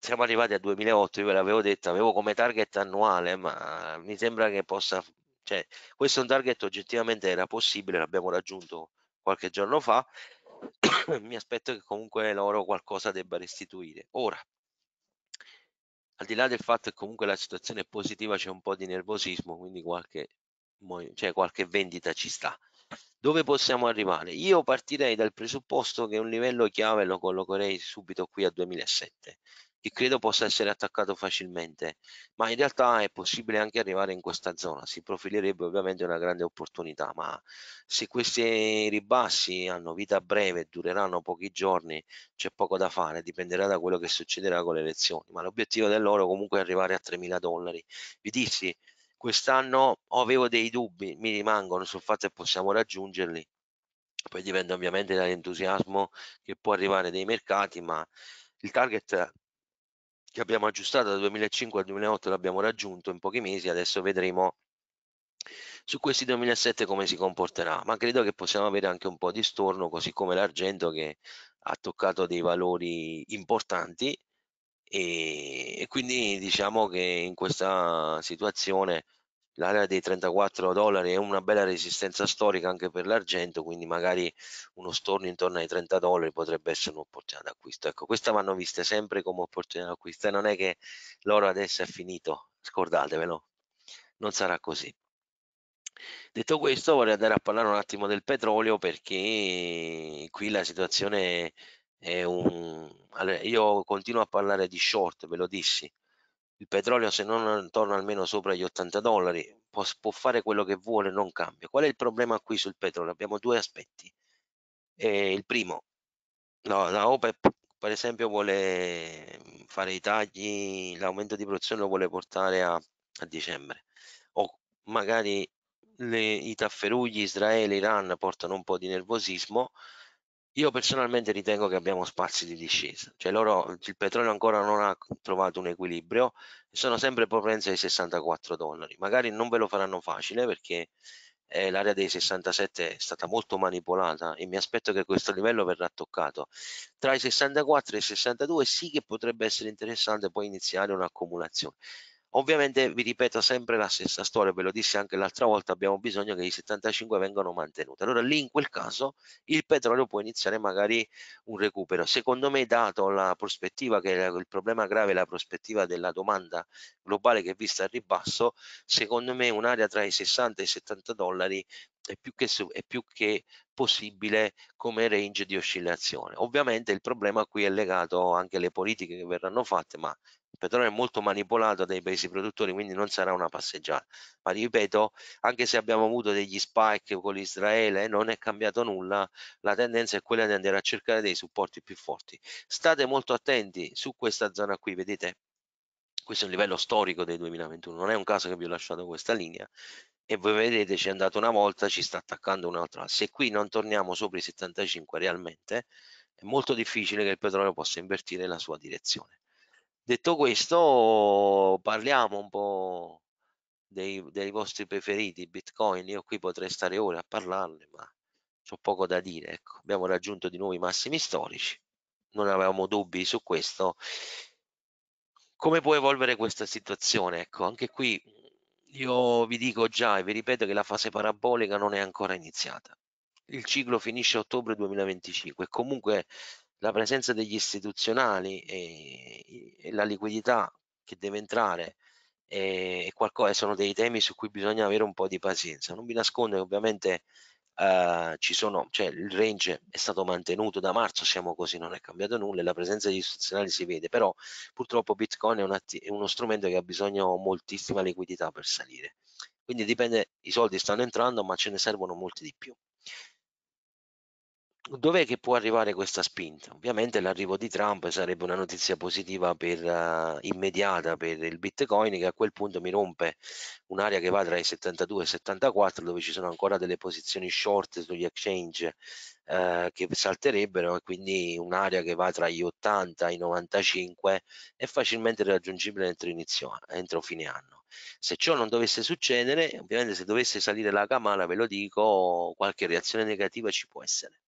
Siamo arrivati a 2008, io ve l'avevo detto, avevo come target annuale, ma mi sembra che possa, cioè questo è un target oggettivamente era possibile, l'abbiamo raggiunto qualche giorno fa, mi aspetto che comunque l'oro qualcosa debba restituire. Ora, al di là del fatto che comunque la situazione è positiva, c'è un po' di nervosismo, quindi qualche, cioè qualche vendita ci sta dove possiamo arrivare? Io partirei dal presupposto che un livello chiave lo collocherei subito qui a 2007, che credo possa essere attaccato facilmente, ma in realtà è possibile anche arrivare in questa zona, si profilerebbe ovviamente una grande opportunità, ma se questi ribassi hanno vita breve, dureranno pochi giorni, c'è poco da fare, dipenderà da quello che succederà con le elezioni, ma l'obiettivo dell'oro comunque è arrivare a 3.000 dollari. Vi dissi, quest'anno avevo dei dubbi, mi rimangono sul fatto che possiamo raggiungerli, poi dipende ovviamente dall'entusiasmo che può arrivare dei mercati, ma il target che abbiamo aggiustato dal 2005 al 2008 l'abbiamo raggiunto in pochi mesi, adesso vedremo su questi 2007 come si comporterà, ma credo che possiamo avere anche un po' di storno, così come l'argento che ha toccato dei valori importanti e, e quindi diciamo che in questa situazione l'area dei 34 dollari è una bella resistenza storica anche per l'argento quindi magari uno storno intorno ai 30 dollari potrebbe essere un'opportunità d'acquisto ecco questa vanno viste sempre come opportunità d'acquisto e non è che l'oro adesso è finito scordatevelo non sarà così detto questo vorrei andare a parlare un attimo del petrolio perché qui la situazione è un... Allora, io continuo a parlare di short, ve lo dissi. Il petrolio se non torna almeno sopra gli 80 dollari può, può fare quello che vuole, non cambia. Qual è il problema qui sul petrolio? Abbiamo due aspetti. Eh, il primo, no, la OPEP per esempio vuole mm, fare i tagli, l'aumento di produzione lo vuole portare a, a dicembre o magari le, i tafferugli Israele-Iran portano un po' di nervosismo io personalmente ritengo che abbiamo spazi di discesa, cioè loro, il petrolio ancora non ha trovato un equilibrio sono sempre propense ai 64 dollari. Magari non ve lo faranno facile perché eh, l'area dei 67 è stata molto manipolata e mi aspetto che questo livello verrà toccato. Tra i 64 e i 62 sì che potrebbe essere interessante poi iniziare un'accumulazione. Ovviamente vi ripeto sempre la stessa storia, ve lo dissi anche l'altra volta, abbiamo bisogno che i 75 vengano mantenuti. Allora lì in quel caso il petrolio può iniziare magari un recupero. Secondo me dato la prospettiva che il problema grave è la prospettiva della domanda globale che è vista al ribasso, secondo me un'area tra i 60 e i 70 dollari è più, che, è più che, possibile come range di oscillazione. Ovviamente il problema qui è legato anche alle politiche che verranno fatte, ma petrolio è molto manipolato dai paesi produttori, quindi non sarà una passeggiata. Ma ripeto, anche se abbiamo avuto degli spike con l'Israele, eh, non è cambiato nulla, la tendenza è quella di andare a cercare dei supporti più forti. State molto attenti su questa zona qui, vedete? Questo è un livello storico del 2021, non è un caso che vi ho lasciato questa linea e voi vedete ci è andato una volta, ci sta attaccando un'altra. Se qui non torniamo sopra i 75 realmente, è molto difficile che il petrolio possa invertire la sua direzione. Detto questo, parliamo un po' dei, dei, vostri preferiti, Bitcoin. Io qui potrei stare ore a parlarne, ma c'ho poco da dire. Ecco, abbiamo raggiunto di nuovo i massimi storici, non avevamo dubbi su questo. Come può evolvere questa situazione? Ecco, anche qui io vi dico già e vi ripeto che la fase parabolica non è ancora iniziata. Il ciclo finisce a ottobre 2025 e comunque la presenza degli istituzionali e, e la liquidità che deve entrare e, eh, e qualcosa, eh, sono dei temi su cui bisogna avere un po' di pazienza. Non vi nascondo che ovviamente eh, ci sono, cioè il range è stato mantenuto da marzo, siamo così, non è cambiato nulla, la presenza degli istituzionali si vede, però purtroppo Bitcoin è, un è uno strumento che ha bisogno di moltissima liquidità per salire. Quindi dipende, i soldi stanno entrando, ma ce ne servono molti di più dov'è che può arrivare questa spinta? Ovviamente l'arrivo di Trump sarebbe una notizia positiva per, uh, immediata per il Bitcoin che a quel punto mi rompe un'area che va tra i 72 e i 74 dove ci sono ancora delle posizioni short sugli exchange uh, che salterebbero e quindi un'area che va tra gli 80 e i 95 è facilmente raggiungibile entro, inizio, entro fine anno. Se ciò non dovesse succedere, ovviamente se dovesse salire la camala, ve lo dico, qualche reazione negativa ci può essere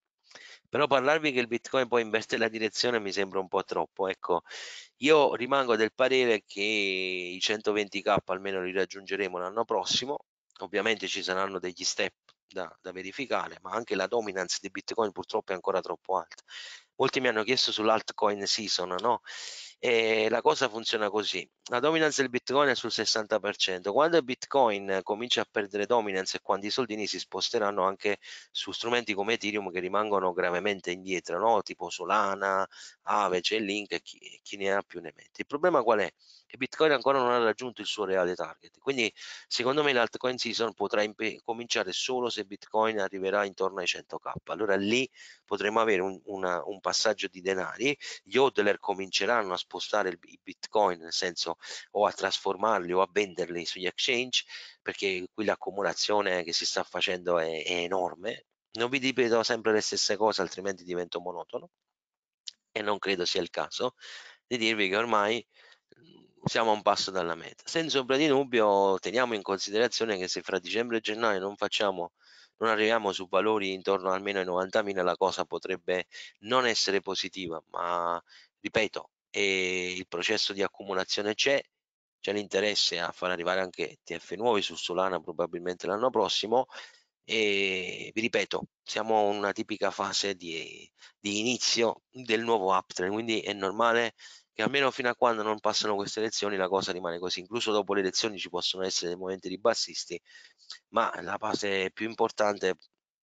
però parlarvi che il bitcoin poi investe la direzione mi sembra un po' troppo ecco io rimango del parere che i 120k almeno li raggiungeremo l'anno prossimo ovviamente ci saranno degli step da, da verificare ma anche la dominance di bitcoin purtroppo è ancora troppo alta molti mi hanno chiesto sull'altcoin season no e la cosa funziona così. La dominance del Bitcoin è sul 60%. Quando il Bitcoin comincia a perdere dominance e quando i soldini si sposteranno anche su strumenti come Ethereum che rimangono gravemente indietro, no? tipo Solana, Avece, Link e chi, chi, ne ha più ne mette. Il problema qual è? Che Bitcoin ancora non ha raggiunto il suo reale target. Quindi secondo me l'altcoin season potrà cominciare solo se Bitcoin arriverà intorno ai 100k. Allora lì potremo avere un, una, un passaggio di denari, gli hodler cominceranno a spostare spostare i bitcoin, nel senso o a trasformarli o a venderli sugli exchange, perché qui l'accumulazione che si sta facendo è, è enorme. Non vi ripeto sempre le stesse cose, altrimenti divento monotono e non credo sia il caso di dirvi che ormai mm, siamo a un passo dalla meta. Senza ombra di dubbio, teniamo in considerazione che se fra dicembre e gennaio non facciamo non arriviamo su valori intorno almeno ai 90.000 la cosa potrebbe non essere positiva ma ripeto e il processo di accumulazione c'è, c'è l'interesse a far arrivare anche TF nuovi su Solana probabilmente l'anno prossimo e vi ripeto, siamo in una tipica fase di, di inizio del nuovo uptrend, quindi è normale che almeno fino a quando non passano queste elezioni la cosa rimane così, incluso dopo le elezioni ci possono essere dei momenti ribassisti, ma la fase più importante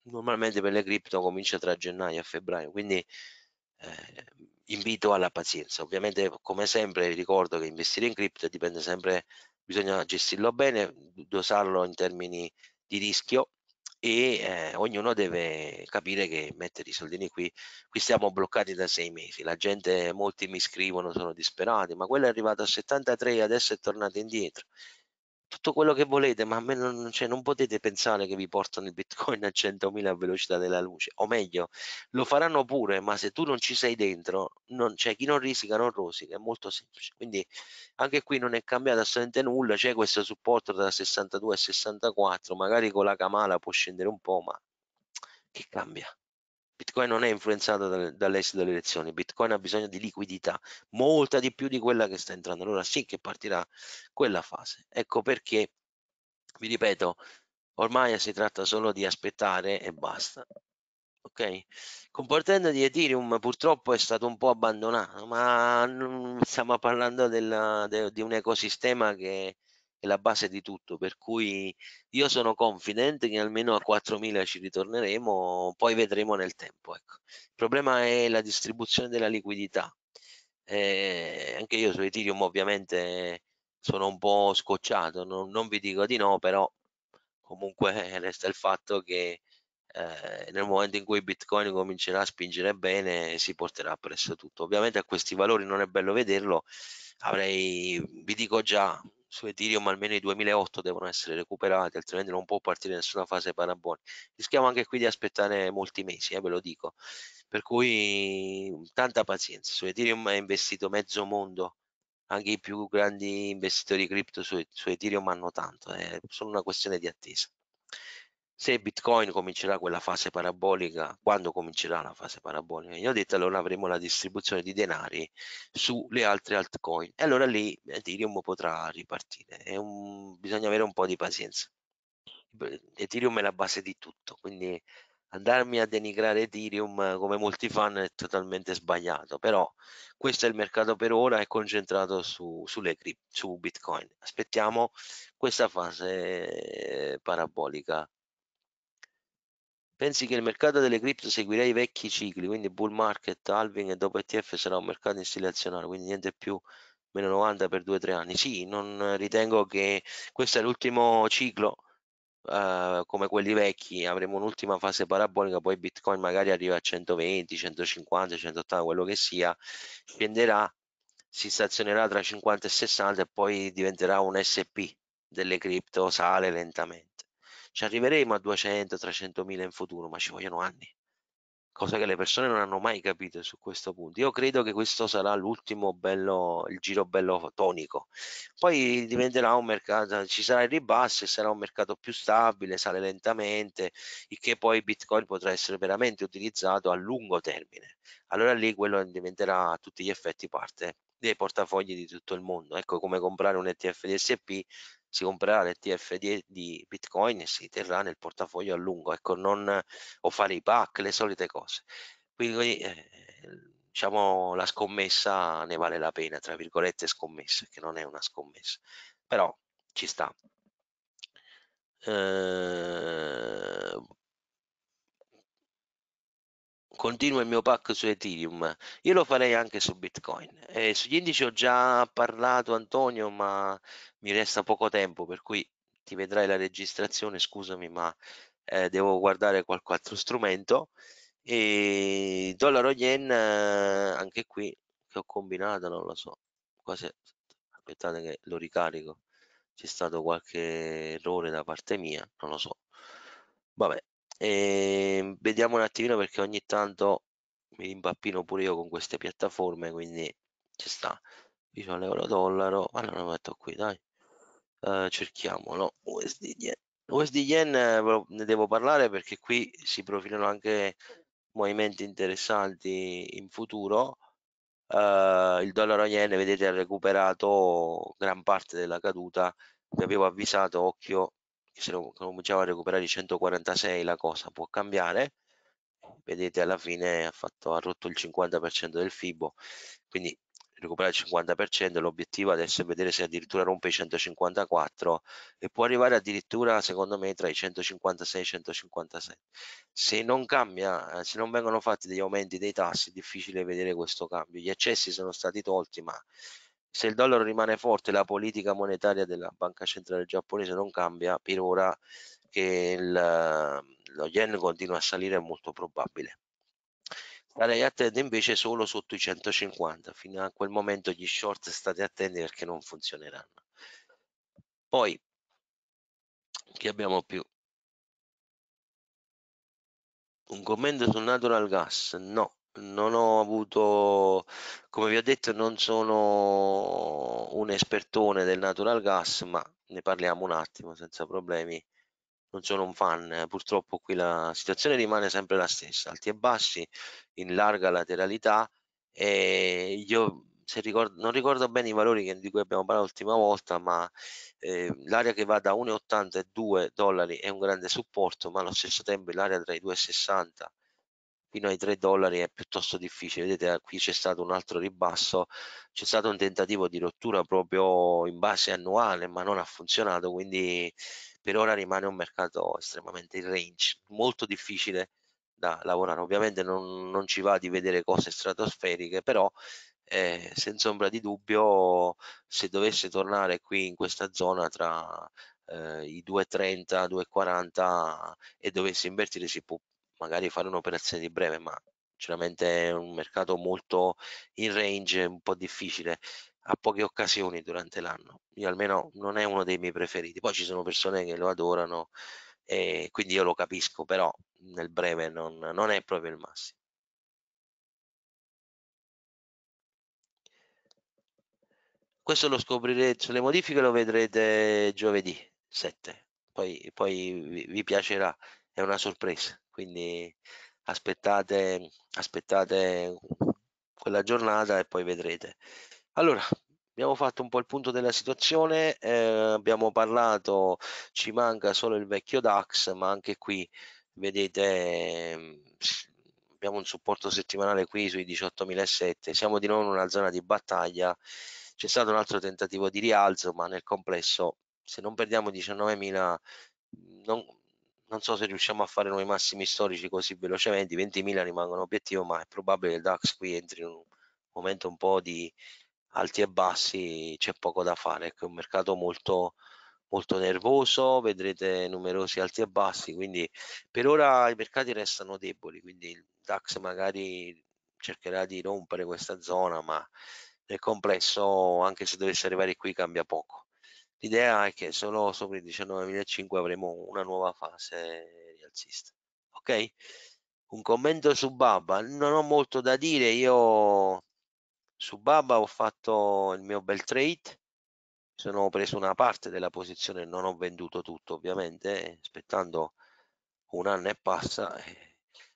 normalmente per le cripto comincia tra gennaio e febbraio, quindi eh, invito alla pazienza. Ovviamente, come sempre, vi ricordo che investire in cripto dipende sempre, bisogna gestirlo bene, dosarlo in termini di rischio e eh, ognuno deve capire che mettere i soldini qui, qui siamo bloccati da sei mesi, la gente, molti mi scrivono, sono disperati, ma quello è arrivato a 73, e adesso è tornato indietro tutto quello che volete, ma a me non, cioè, non potete pensare che vi portano il bitcoin a 100.000 a velocità della luce, o meglio, lo faranno pure, ma se tu non ci sei dentro, non, cioè, chi non risica non rosica, è molto semplice. Quindi anche qui non è cambiato assolutamente nulla, c'è questo supporto da 62 a 64, magari con la Kamala può scendere un po', ma che cambia? Bitcoin non è influenzato dall'esito delle elezioni, Bitcoin ha bisogno di liquidità, molta di più di quella che sta entrando, allora sì che partirà quella fase. Ecco perché, vi ripeto, ormai si tratta solo di aspettare e basta. Ok, comportando di Ethereum purtroppo è stato un po' abbandonato, ma stiamo parlando della, de, di un ecosistema che è la base di tutto, per cui io sono confidente che almeno a 4.000 ci ritorneremo, poi vedremo nel tempo. Ecco. Il problema è la distribuzione della liquidità. Eh, anche io su Ethereum ovviamente sono un po' scocciato, non, non vi dico di no, però comunque resta il fatto che eh, nel momento in cui Bitcoin comincerà a spingere bene si porterà presso tutto. Ovviamente a questi valori non è bello vederlo, avrei, vi dico già, su Ethereum almeno i 2008 devono essere recuperati, altrimenti non può partire nessuna fase parabolica. Rischiamo anche qui di aspettare molti mesi, eh, ve lo dico. Per cui tanta pazienza. Su Ethereum è investito mezzo mondo, anche i più grandi investitori cripto su, su Ethereum hanno tanto, è eh, solo una questione di attesa se Bitcoin comincerà quella fase parabolica, quando comincerà la fase parabolica? Io ho detto allora avremo la distribuzione di denari sulle altre altcoin e allora lì Ethereum potrà ripartire. Un, bisogna avere un po' di pazienza. Ethereum è la base di tutto, quindi andarmi a denigrare Ethereum come molti fan è totalmente sbagliato, però questo è il mercato per ora, è concentrato su, sulle cripto, su Bitcoin. Aspettiamo questa fase eh, parabolica Pensi che il mercato delle cripto seguirà i vecchi cicli, quindi bull market, halving e dopo ETF sarà un mercato in stile quindi niente più meno 90 per 2-3 anni. Sì, non ritengo che questo è l'ultimo ciclo eh, come quelli vecchi, avremo un'ultima fase parabolica, poi Bitcoin magari arriva a 120, 150, 180, quello che sia, scenderà, si stazionerà tra 50 e 60 e poi diventerà un SP delle cripto, sale lentamente. Ci arriveremo a 200-300 mila in futuro, ma ci vogliono anni. Cosa che le persone non hanno mai capito su questo punto. Io credo che questo sarà l'ultimo bello, il giro bello tonico. Poi diventerà un mercato, ci sarà il ribasso e sarà un mercato più stabile, sale lentamente, il che poi Bitcoin potrà essere veramente utilizzato a lungo termine. Allora lì quello diventerà a tutti gli effetti parte dei portafogli di tutto il mondo. Ecco come comprare un ETF di SP si comprerà l'ETF di, di, Bitcoin e si terrà nel portafoglio a lungo, ecco, non, o fare i pack, le solite cose. Quindi eh, diciamo la scommessa ne vale la pena, tra virgolette scommessa, che non è una scommessa, però ci sta. Eh continuo il mio pack su Ethereum, io lo farei anche su Bitcoin. Eh, sugli indici ho già parlato Antonio, ma mi resta poco tempo, per cui ti vedrai la registrazione, scusami, ma eh, devo guardare qualche altro strumento. E dollaro yen, eh, anche qui, che ho combinato, non lo so, quasi... aspettate che lo ricarico, c'è stato qualche errore da parte mia, non lo so. Vabbè, Ehm, vediamo un attimino perché ogni tanto mi rimbappino pure io con queste piattaforme, quindi ci sta. Qui l'euro dollaro, allora lo metto qui, dai. Uh, cerchiamolo, USD yen. USD yen eh, ne devo parlare perché qui si profilano anche movimenti interessanti in futuro. Uh, il dollaro yen, vedete, ha recuperato gran parte della caduta. Vi avevo avvisato, occhio, se lo cominciava a recuperare i 146 la cosa può cambiare vedete alla fine ha, fatto, ha rotto il 50% del FIBO quindi recuperare il 50% l'obiettivo adesso è vedere se addirittura rompe i 154 e può arrivare addirittura secondo me tra i 156 e i 157 se non cambia eh, se non vengono fatti degli aumenti dei tassi è difficile vedere questo cambio gli accessi sono stati tolti ma se il dollaro rimane forte, la politica monetaria della banca centrale giapponese non cambia per ora che il, lo yen continua a salire è molto probabile. Starei attento invece solo sotto i 150, fino a quel momento gli short state attenti perché non funzioneranno. Poi, che abbiamo più? Un commento sul natural gas? No, non ho avuto, come vi ho detto, non sono un espertone del natural gas, ma ne parliamo un attimo senza problemi. Non sono un fan, eh. purtroppo qui la situazione rimane sempre la stessa, alti e bassi, in larga lateralità e io ricordo, non ricordo bene i valori che, di cui abbiamo parlato l'ultima volta, ma eh, l'area che va da 1,82 dollari è un grande supporto, ma allo stesso tempo l'area tra i 2,60 e fino ai 3 dollari è piuttosto difficile vedete ah, qui c'è stato un altro ribasso c'è stato un tentativo di rottura proprio in base annuale ma non ha funzionato quindi per ora rimane un mercato estremamente in range molto difficile da lavorare ovviamente non, non ci va di vedere cose stratosferiche però eh, senza ombra di dubbio se dovesse tornare qui in questa zona tra eh, i 2,30 2,40 e dovesse invertire si può magari fare un'operazione di breve, ma sicuramente è un mercato molto in range, un po' difficile, a poche occasioni durante l'anno. Io almeno non è uno dei miei preferiti. Poi ci sono persone che lo adorano e quindi io lo capisco, però nel breve non, non è proprio il massimo. Questo lo scoprirete, sulle modifiche lo vedrete giovedì 7, poi, poi vi, vi piacerà, è una sorpresa. Quindi aspettate, aspettate quella giornata e poi vedrete. Allora, abbiamo fatto un po' il punto della situazione, eh, abbiamo parlato, ci manca solo il vecchio DAX, ma anche qui vedete mm, abbiamo un supporto settimanale qui sui 18.007, siamo di nuovo in una zona di battaglia, c'è stato un altro tentativo di rialzo, ma nel complesso se non perdiamo 19.000 non, non so se riusciamo a fare noi massimi storici così velocemente, 20.000 rimangono obiettivo, ma è probabile che il DAX qui entri in un momento un po' di alti e bassi, c'è poco da fare, ecco, è un mercato molto, molto nervoso, vedrete numerosi alti e bassi, quindi per ora i mercati restano deboli, quindi il DAX magari cercherà di rompere questa zona, ma nel complesso anche se dovesse arrivare qui cambia poco. L'idea è che solo sopra i 19.500 avremo una nuova fase rialzista. Ok? Un commento su Baba, non ho molto da dire, io su Baba ho fatto il mio bel trade, sono preso una parte della posizione, non ho venduto tutto ovviamente, aspettando un anno e passa.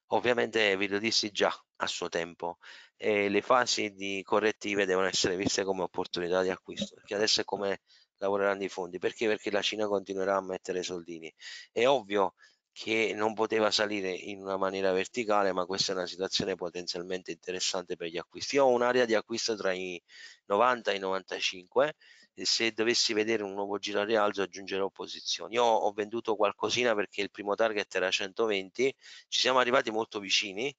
Ovviamente ve lo dissi già a suo tempo, e le fasi di correttive devono essere viste come opportunità di acquisto, perché adesso è come lavoreranno i fondi. Perché? Perché la Cina continuerà a mettere soldini. È ovvio che non poteva salire in una maniera verticale, ma questa è una situazione potenzialmente interessante per gli acquisti. Io ho un'area di acquisto tra i 90 e i 95 e se dovessi vedere un nuovo giro al rialzo aggiungerò posizioni. Io ho venduto qualcosina perché il primo target era 120, ci siamo arrivati molto vicini,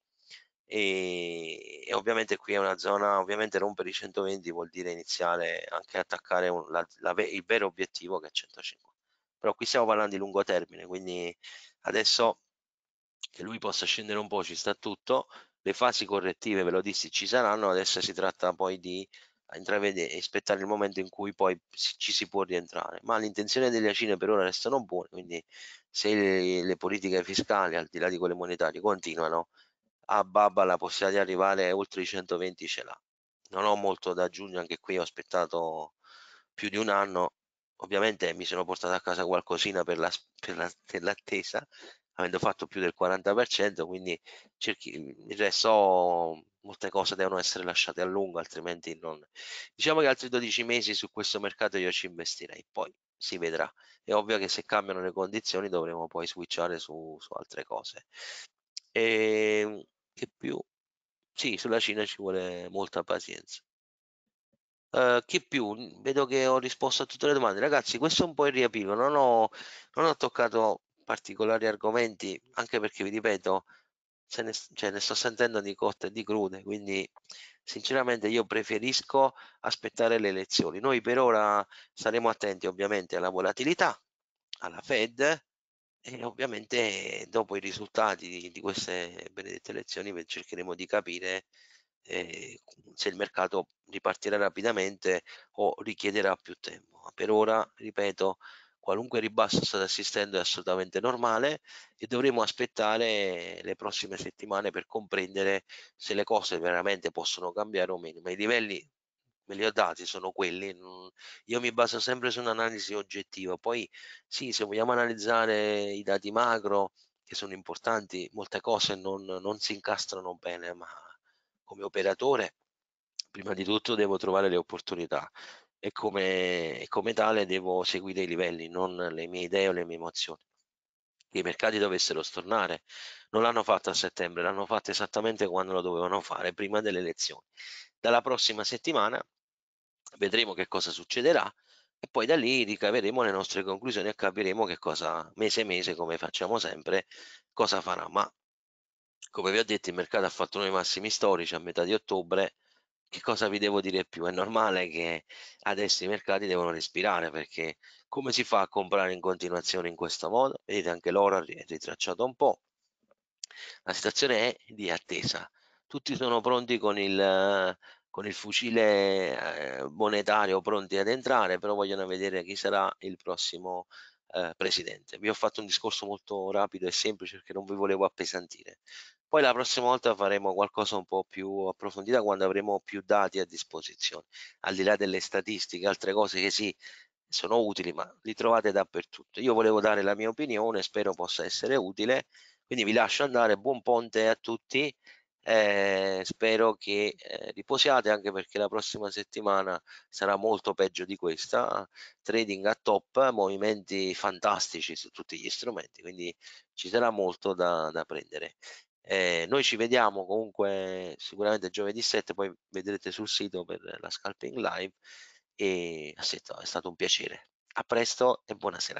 e, e, ovviamente qui è una zona ovviamente rompere i 120 vuol dire iniziare anche a attaccare un, la, la, il vero obiettivo che è 105 però qui stiamo parlando di lungo termine quindi adesso che lui possa scendere un po' ci sta tutto le fasi correttive ve lo dissi ci saranno adesso si tratta poi di intravedere aspettare il momento in cui poi ci si può rientrare ma l'intenzione delle acine per ora restano buone quindi se le, le politiche fiscali al di là di quelle monetarie continuano a Baba la possibilità di arrivare oltre i 120 ce l'ha. Non ho molto da aggiungere, anche qui ho aspettato più di un anno. Ovviamente mi sono portato a casa qualcosina per, la, per, la, per l'attesa, avendo fatto più del 40%, quindi cerchi, il resto molte cose devono essere lasciate a lungo, altrimenti non. Diciamo che altri 12 mesi su questo mercato io ci investirei, poi si vedrà. È ovvio che se cambiano le condizioni dovremo poi switchare su, su altre cose. E ehm, che più sì sulla Cina ci vuole molta pazienza Uh, eh, che più? Vedo che ho risposto a tutte le domande. Ragazzi, questo è un po' il riapivo, non ho, non ho toccato particolari argomenti, anche perché vi ripeto, se ne, cioè, ne sto sentendo di cotte e di crude, quindi sinceramente io preferisco aspettare le elezioni. Noi per ora saremo attenti ovviamente alla volatilità, alla Fed, e ovviamente dopo i risultati di, di queste benedette elezioni cercheremo di capire eh, se il mercato ripartirà rapidamente o richiederà più tempo. Per ora, ripeto, qualunque ribasso state assistendo è assolutamente normale e dovremo aspettare le prossime settimane per comprendere se le cose veramente possono cambiare o meno, ma i livelli me li ho dati, sono quelli. Io mi baso sempre su un'analisi oggettiva. Poi sì, se vogliamo analizzare i dati macro, che sono importanti, molte cose non, non si incastrano bene, ma come operatore prima di tutto devo trovare le opportunità e come, come tale devo seguire i livelli, non le mie idee o le mie emozioni i mercati dovessero stornare. Non l'hanno fatto a settembre, l'hanno fatto esattamente quando lo dovevano fare, prima delle elezioni. Dalla prossima settimana vedremo che cosa succederà e poi da lì ricaveremo le nostre conclusioni e capiremo che cosa mese mese come facciamo sempre cosa farà ma come vi ho detto il mercato ha fatto uno massimi storici a metà di ottobre che cosa vi devo dire più è normale che adesso i mercati devono respirare perché come si fa a comprare in continuazione in questo modo vedete anche l'ora è ritracciato un po la situazione è di attesa tutti sono pronti con il con il fucile eh, monetario pronti ad entrare, però vogliono vedere chi sarà il prossimo eh, presidente. Vi ho fatto un discorso molto rapido e semplice perché non vi volevo appesantire. Poi la prossima volta faremo qualcosa un po' più approfondita quando avremo più dati a disposizione, al di là delle statistiche, altre cose che sì sono utili, ma li trovate dappertutto. Io volevo dare la mia opinione, spero possa essere utile, quindi vi lascio andare, buon ponte a tutti eh, spero che eh, riposiate anche perché la prossima settimana sarà molto peggio di questa trading a top movimenti fantastici su tutti gli strumenti quindi ci sarà molto da, da prendere eh, noi ci vediamo comunque sicuramente giovedì 7 poi vedrete sul sito per la scalping live e è stato un piacere a presto e buonasera